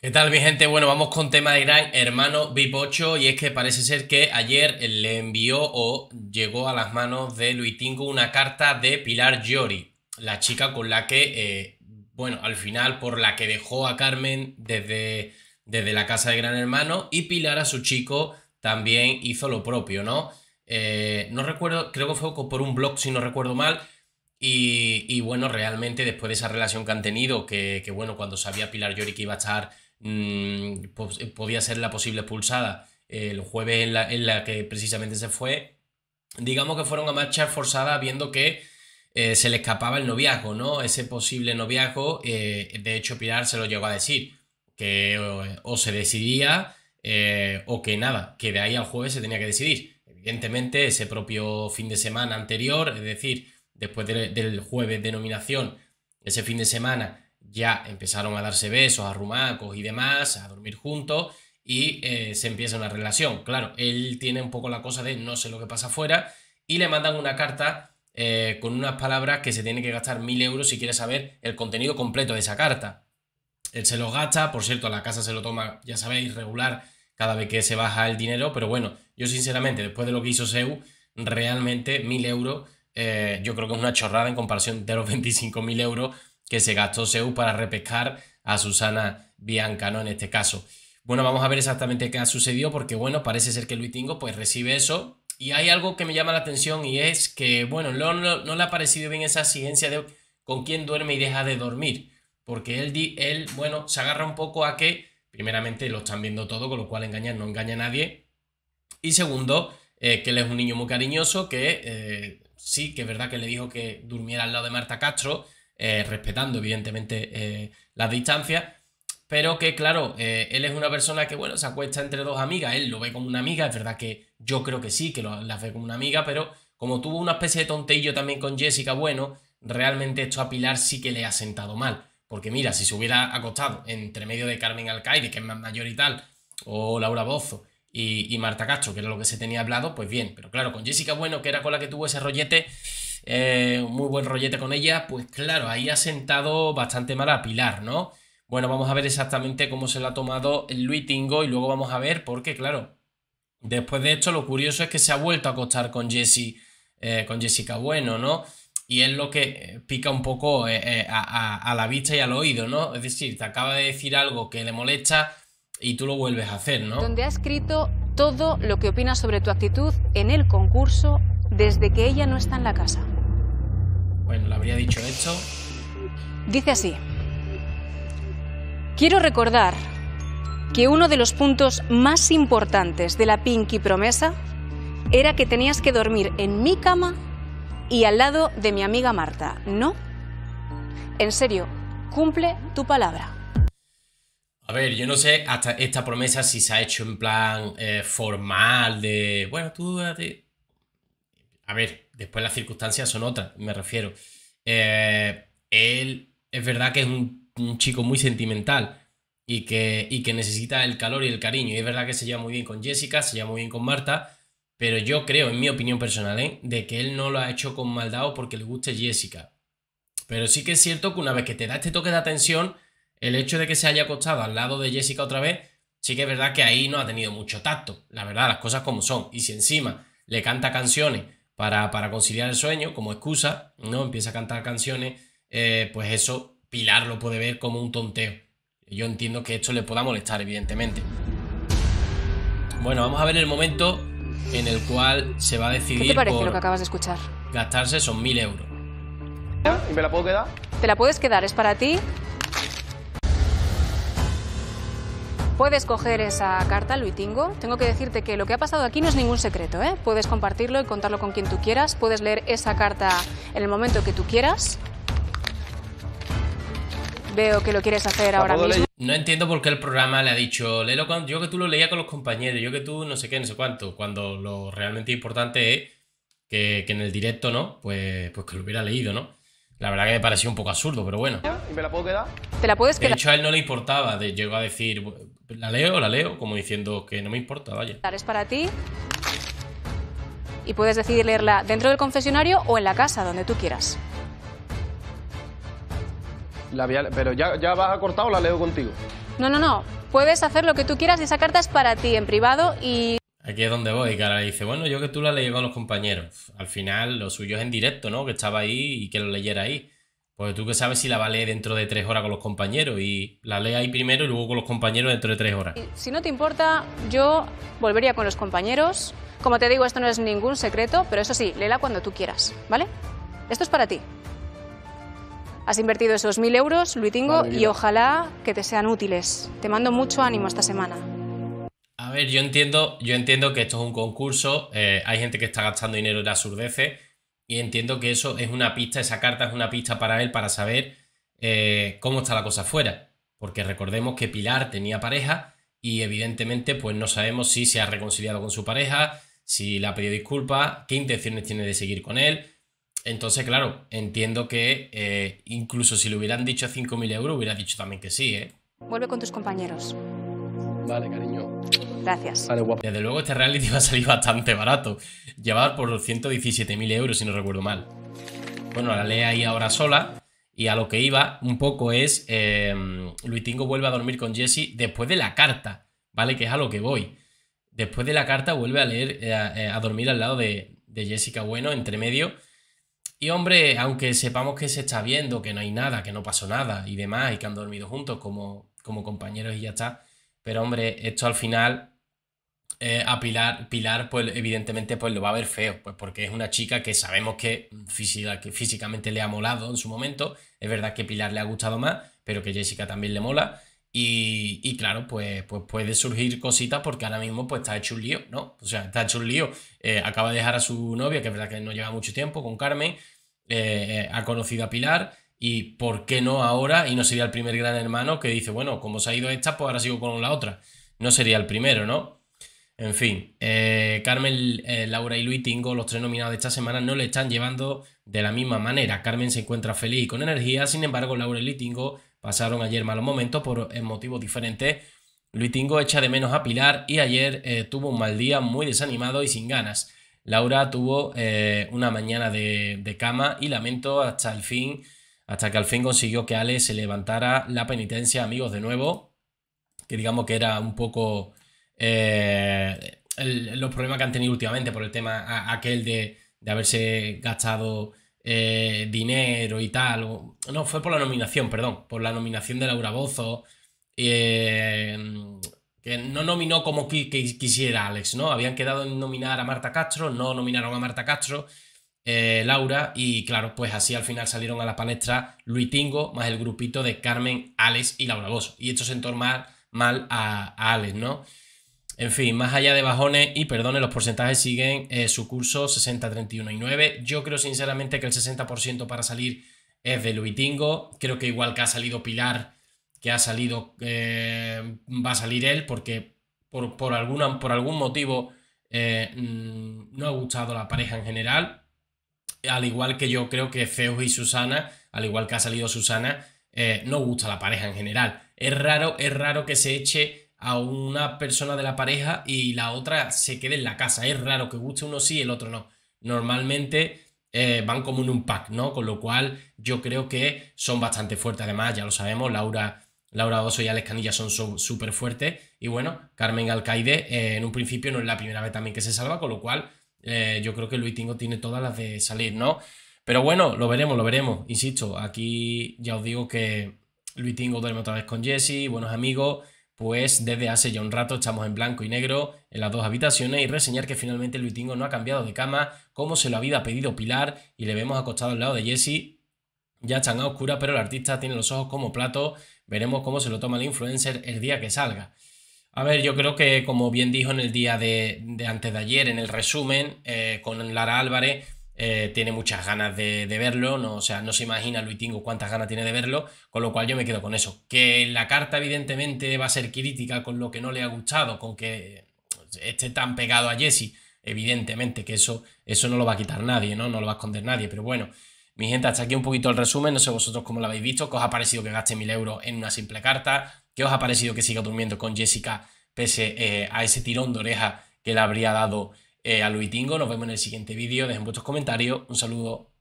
¿Qué tal mi gente? Bueno, vamos con tema de Gran hermano Bipocho, y es que parece ser que ayer le envió o llegó a las manos de Tingo una carta de Pilar Giori, la chica con la que, eh, bueno, al final por la que dejó a Carmen desde, desde la casa de Gran Hermano y Pilar a su chico también hizo lo propio, ¿no? Eh, no recuerdo, creo que fue por un blog si no recuerdo mal, y, bueno, realmente después de esa relación que han tenido, que, que bueno, cuando sabía Pilar Llori que iba a estar Mm, eh, podía ser la posible expulsada el jueves en la, que precisamente se fue, digamos que fueron a marcha forzada viendo que eh, se le escapaba el noviazgo, ¿no? Ese posible noviazgo, eh, de hecho Pilar se lo llegó a decir, que o, se decidía o que nada, que de ahí al jueves se tenía que decidir. Evidentemente, ese propio fin de semana anterior, es decir, después del jueves de nominación, ese fin de semana ya empezaron a darse besos, a rumacos y demás, a dormir juntos y eh, se empieza una relación. Claro, él tiene un poco la cosa de no sé lo que pasa afuera y le mandan una carta eh, con unas palabras que se tiene que gastar mil euros si quiere saber el contenido completo de esa carta. Él se lo gasta, por cierto, a la casa se lo toma, ya sabéis, regular cada vez que se baja el dinero, pero bueno, yo sinceramente, después de lo que hizo Seu, realmente mil euros, eh, yo creo que es una chorrada en comparación de los 25.000 euros que se gastó Zeus para repescar a Susana Bianca, ¿no? En este caso. Bueno, vamos a ver exactamente qué ha sucedido, porque bueno, parece ser que Luis Tingo pues recibe eso. Y hay algo que me llama la atención y es que, bueno, no, le ha parecido bien esa ciencia de con quién duerme y deja de dormir. Porque él, él, bueno, se agarra un poco a que, primeramente, lo están viendo todo, con lo cual engañar no engaña a nadie. Y segundo, eh, que él es un niño muy cariñoso, que eh, sí, que es verdad que le dijo que durmiera al lado de Marta Castro, eh, respetando evidentemente eh, las distancias, pero que claro, eh, él es una persona que bueno, se acuesta entre dos amigas, él lo ve como una amiga, es verdad que yo creo que sí, que lo, las ve como una amiga, pero como tuvo una especie de tonteillo también con Jessica, bueno, realmente esto a Pilar sí que le ha sentado mal, porque mira, si se hubiera acostado entre medio de Carmen Alcaide, que es más mayor y tal, o Laura Bozo, y, y, Marta Castro, que era lo que se tenía hablado, pues bien. Pero claro, con Jessica Bueno, que era con la que tuvo ese rollete, eh, muy buen rollete con ella, pues claro, ahí ha sentado bastante mal a Pilar, ¿no? Bueno, vamos a ver exactamente cómo se la ha tomado el Luis y luego vamos a ver, porque claro, después de esto lo curioso es que se ha vuelto a acostar con Jessy, eh, con Jessica Bueno, ¿no? Y es lo que eh, pica un poco a, a la vista y al oído, ¿no? Es decir, te acaba de decir algo que le molesta y tú lo vuelves a hacer, ¿no? Donde ha escrito todo lo que opinas sobre tu actitud en el concurso desde que ella no está en la casa. Bueno, le habría dicho esto. Dice así. Quiero recordar que uno de los puntos más importantes de la Pinky promesa era que tenías que dormir en mi cama y al lado de mi amiga Marta, ¿no? En serio, cumple tu palabra. A ver, yo no sé hasta esta promesa si se ha hecho en plan eh, formal de, bueno, tú... de. Eh, a ver, después las circunstancias son otras, me refiero. Eh, él es verdad que es un, chico muy sentimental y que, que, necesita el calor y el cariño. Y es verdad que se lleva muy bien con Jessica, se lleva muy bien con Marta, pero yo creo, en mi opinión personal, ¿eh? de que él no lo ha hecho con maldad porque le guste Jessica. Pero sí que es cierto que una vez que te da este toque de atención, el hecho de que se haya acostado al lado de Jessica otra vez, sí que es verdad que ahí no ha tenido mucho tacto. La verdad, las cosas como son. Y si encima le canta canciones para, conciliar el sueño como excusa, ¿no? Empieza a cantar canciones, eh, pues eso Pilar lo puede ver como un tonteo. Yo entiendo que esto le pueda molestar, evidentemente. Bueno, vamos a ver el momento en el cual se va a decidir. ¿Qué te parece lo que acabas de escuchar? Gastarse esos mil euros. ¿Y me la puedo quedar? Te la puedes quedar, es para ti Puedes coger esa carta, Luitingo. Tengo que decirte que lo que ha pasado aquí no es ningún secreto. ¿eh? Puedes compartirlo y contarlo con quien tú quieras. Puedes leer esa carta en el momento que tú quieras. Veo que lo quieres hacer ahora mismo. No entiendo por qué el programa le ha dicho, léelo cuando... yo que tú lo leía con los compañeros, yo que tú no sé qué, no sé cuánto, cuando lo realmente importante es que, que en el directo, ¿no? Pues, pues que lo hubiera leído, ¿no? La verdad que me pareció un poco absurdo, pero bueno. ¿Y me la puedo quedar? ¿Te la puedes quedar? De hecho, a él no le importaba. De, llegó a decir, ¿la leo la leo? Como diciendo que no me importa, vaya. Es para ti. Y puedes decidir leerla dentro del confesionario o en la casa, donde tú quieras. La pero ya, ya vas a cortar o la leo contigo. No, no, no. Puedes hacer lo que tú quieras y esa carta es para ti en privado y... Aquí es donde voy, que ahora dice, bueno, yo que tú la leí con los compañeros. Al final, lo suyo es en directo, ¿no? Que estaba ahí y que lo leyera ahí. Pues tú que sabes si la va a leer dentro de tres horas con los compañeros y la lee ahí primero y luego con los compañeros dentro de tres horas. Si no te importa, yo volvería con los compañeros. Como te digo, esto no es ningún secreto, pero eso sí, léela cuando tú quieras, ¿vale? Esto es para ti. Has invertido esos mil euros, Luitingo, tengo y ojalá que te sean útiles. Te mando mucho ánimo esta semana. A ver, yo entiendo, yo entiendo que esto es un concurso, eh, hay gente que está gastando dinero en la surdece y entiendo que eso es una pista, esa carta es una pista para él para saber eh, cómo está la cosa afuera. Porque recordemos que Pilar tenía pareja y evidentemente pues no sabemos si se ha reconciliado con su pareja, si le ha pedido disculpas, qué intenciones tiene de seguir con él. Entonces, claro, entiendo que eh, incluso si le hubieran dicho 5.000 euros, hubiera dicho también que sí. Vuelve con tus compañeros. Vale, cariño. Gracias. Vale, guapo. Desde luego este reality va a salir bastante barato. Llevar por 117.000 euros, si no recuerdo mal. Bueno, la lee ahí ahora sola. Y a lo que iba un poco es, eh, em, Luitingo vuelve a dormir con Jesse después de la carta, ¿vale? Que es a lo que voy. Después de la carta vuelve a leer, eh, eh, a, dormir al lado de, Jessica Bueno, entre medio. Y hombre, aunque sepamos que se está viendo, que no hay nada, que no pasó nada y demás, y que han dormido juntos como, como compañeros y ya está, pero hombre, esto al final eh, a Pilar, Pilar, pues evidentemente pues lo va a ver feo, pues porque es una chica que sabemos que, física, que físicamente le ha molado en su momento, es verdad que Pilar le ha gustado más, pero que Jessica también le mola, y, claro, pues, pues puede surgir cositas porque ahora mismo pues está hecho un lío, ¿no? O sea, está hecho un lío, eh, acaba de dejar a su novia, que es verdad que no lleva mucho tiempo, con Carmen, eh, ha conocido a Pilar, ¿Y por qué no ahora? Y no sería el primer gran hermano que dice, bueno, como se ha ido esta, pues ahora sigo con la otra. No sería el primero, ¿no? En fin, eh, Carmen, eh, Laura y Luis Tingo, los tres nominados de esta semana, no le están llevando de la misma manera. Carmen se encuentra feliz y con energía, sin embargo, Laura y Luis Tingo pasaron ayer malos momentos por eh, motivos diferentes. Luis Tingo echa de menos a Pilar y ayer tuvo un mal día, muy desanimado y sin ganas. Laura tuvo una mañana de, de cama y lamento hasta el fin hasta que al fin consiguió que Alex se levantara la penitencia, amigos, de nuevo, que digamos que era un poco eh, los problemas que han tenido últimamente por el tema aquel de, de, haberse gastado eh, dinero y tal, no, fue por la nominación, perdón, por la nominación de Laura Bozo, eh, que no nominó como que quisiera Alex, ¿no? Habían quedado en nominar a Marta Castro, no nominaron a Marta Castro, eh, Laura, y claro, pues así al final salieron a la palestra Luitingo más el grupito de Carmen, Alex y Laura Bosso. Y esto se entorna mal a, a Alex, ¿no? En fin, más allá de bajones y perdone... los porcentajes siguen eh, su curso 60, 31 y 9. Yo creo sinceramente que el 60% para salir es de Luitingo. Creo que igual que ha salido Pilar, que ha salido, eh, va a salir él, porque por, por algún motivo mm, no ha gustado la pareja en general al igual que yo creo que Feo y Susana, al igual que ha salido Susana, eh, no gusta la pareja en general. Es raro, es raro que se eche a una persona de la pareja y la otra se quede en la casa. Es raro que guste uno sí y el otro no. Normalmente eh, van como en un pack, ¿no? Con lo cual yo creo que son bastante fuertes. Además, ya lo sabemos, Laura, Laura Oso y Alex Canilla son súper fuertes. Y bueno, Carmen Alcaide eh, en un principio no es la primera vez también que se salva, con lo cual eh, yo creo que Luis Tingo tiene todas las de salir, ¿no? Pero bueno, lo veremos, lo veremos. Insisto, aquí ya os digo que Luis Tingo duerme otra vez con Jesse, buenos amigos. Pues desde hace ya un rato estamos en blanco y negro en las dos habitaciones y reseñar que finalmente Luis Tingo no ha cambiado de cama como se lo había pedido Pilar y le vemos acostado al lado de Jesse ya están a oscura, pero el artista tiene los ojos como plato. Veremos cómo se lo toma el influencer el día que salga. A ver, yo creo que como bien dijo en el día de, antes de ayer, en el resumen, eh, con Lara Álvarez, eh, tiene muchas ganas de, verlo, no, o sea, no se imagina Luis Tingo cuántas ganas tiene de verlo, con lo cual yo me quedo con eso. Que la carta evidentemente va a ser crítica con lo que no le ha gustado, con que esté tan pegado a Jesse, evidentemente que eso, eso no lo va a quitar nadie, ¿no? No lo va a esconder nadie, pero bueno. Mi gente, hasta aquí un poquito el resumen, no sé vosotros cómo lo habéis visto, que os ha parecido que gaste mil euros en una simple carta, ¿Qué os ha parecido que siga durmiendo con Jessica pese eh, a ese tirón de oreja que le habría dado eh, a Luitingo? Nos vemos en el siguiente vídeo. Dejen vuestros comentarios. Un saludo.